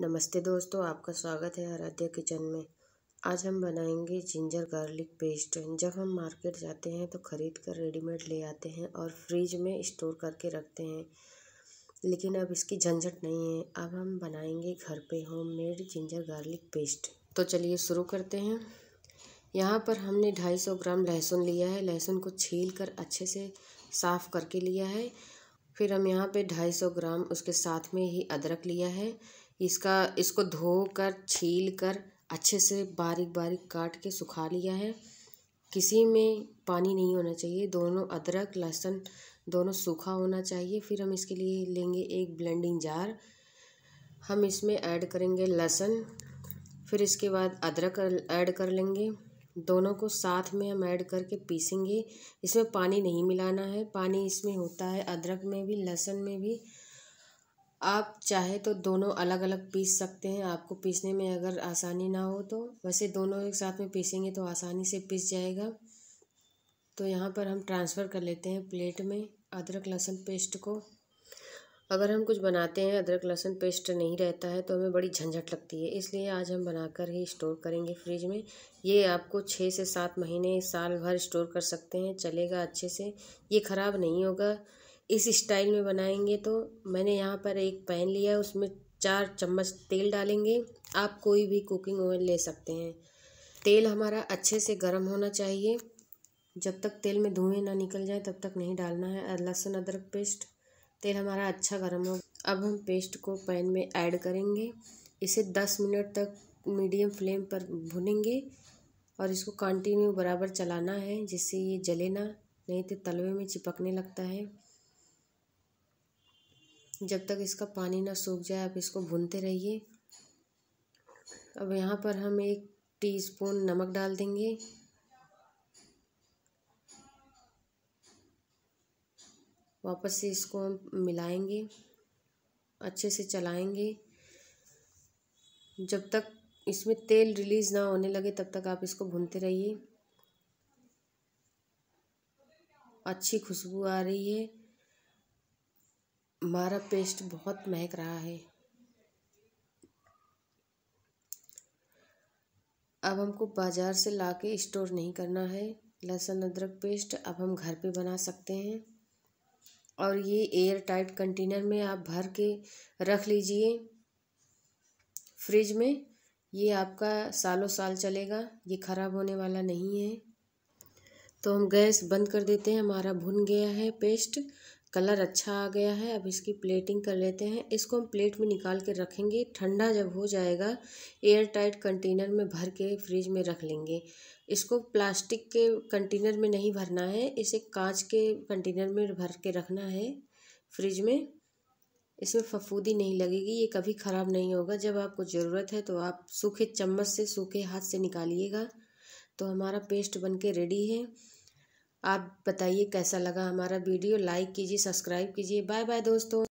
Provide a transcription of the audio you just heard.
नमस्ते दोस्तों आपका स्वागत है आराध्या किचन में आज हम बनाएंगे जिंजर गार्लिक पेस्ट जब हम मार्केट जाते हैं तो ख़रीद कर रेडीमेड ले आते हैं और फ्रिज में स्टोर करके रखते हैं लेकिन अब इसकी झंझट नहीं है अब हम बनाएंगे घर पे मेड जिंजर गार्लिक पेस्ट तो चलिए शुरू करते हैं यहाँ पर हमने सौ ग्राम लहसुन लिया है लहसुन को छील कर अच्छे से साफ़ करके लिया है फिर हम यहाँ पे सौ ग्राम उसके साथ में ही अदरक लिया है इसका इसको धो कर छील कर अच्छे से बारीक बारीक काट के सुखा लिया है किसी में पानी नहीं होना चाहिए दोनों अदरक लहसुन दोनों सूखा होना चाहिए फिर हम इसके लिए लेंगे एक ब्लेंडिंग जार हम इसमें ऐड करेंगे लहसुन फिर इसके बाद अदरक ऐड कर लेंगे दोनों को साथ में हम ऐड करके पीसेंगे इसमें पानी नहीं मिलाना है पानी इसमें होता है अदरक में भी लहसुन में भी आप चाहे तो दोनों अलग अलग पीस सकते हैं आपको पीसने में अगर आसानी ना हो तो वैसे दोनों एक साथ में पीसेंगे तो आसानी से पीस जाएगा तो यहाँ पर हम ट्रांसफ़र कर लेते हैं प्लेट में अदरक लहसुन पेस्ट को अगर हम कुछ बनाते हैं अदरक लहसुन पेस्ट नहीं रहता है तो हमें बड़ी झंझट लगती है इसलिए आज हम बनाकर ही स्टोर करेंगे फ्रिज में ये आपको छः से सात महीने साल भर स्टोर कर सकते हैं चलेगा अच्छे से ये ख़राब नहीं होगा इस स्टाइल में बनाएंगे तो मैंने यहाँ पर एक पैन लिया है उसमें चार चम्मच तेल डालेंगे आप कोई भी कुकिंग ऑयल ले सकते हैं तेल हमारा अच्छे से गर्म होना चाहिए जब तक तेल में धुएँ ना निकल जाए तब तक नहीं डालना है लहसुन अदरक पेस्ट तेल हमारा अच्छा गर्म हो अब हम पेस्ट को पैन में ऐड करेंगे इसे दस मिनट तक मीडियम फ्लेम पर भुनेंगे और इसको कंटिन्यू बराबर चलाना है जिससे ये जले ना नहीं तो तलवे में चिपकने लगता है जब तक इसका पानी ना सूख जाए आप इसको भूनते रहिए अब यहाँ पर हम एक टीस्पून नमक डाल देंगे वापस से इसको हम मिलाएंगे अच्छे से चलाएंगे जब तक इसमें तेल रिलीज़ ना होने लगे तब तक आप इसको भूनते रहिए अच्छी खुशबू आ रही है हमारा पेस्ट बहुत महक रहा है अब हमको बाज़ार से ला के स्टोर नहीं करना है लहसुन अदरक पेस्ट अब हम घर पे बना सकते हैं और ये एयर टाइट कंटेनर में आप भर के रख लीजिए फ्रिज में ये आपका सालों साल चलेगा ये ख़राब होने वाला नहीं है तो हम गैस बंद कर देते हैं हमारा भुन गया है पेस्ट कलर अच्छा आ गया है अब इसकी प्लेटिंग कर लेते हैं इसको हम प्लेट में निकाल के रखेंगे ठंडा जब हो जाएगा एयर टाइट कंटेनर में भर के फ्रिज में रख लेंगे इसको प्लास्टिक के कंटेनर में नहीं भरना है इसे कांच के कंटेनर में भर के रखना है फ्रिज में इसमें फफूदी नहीं लगेगी ये कभी ख़राब नहीं होगा जब आपको ज़रूरत है तो आप सूखे चम्मच से सूखे हाथ से निकालिएगा तो हमारा पेस्ट बन के रेडी है आप बताइए कैसा लगा हमारा वीडियो लाइक कीजिए सब्सक्राइब कीजिए बाय बाय दोस्तों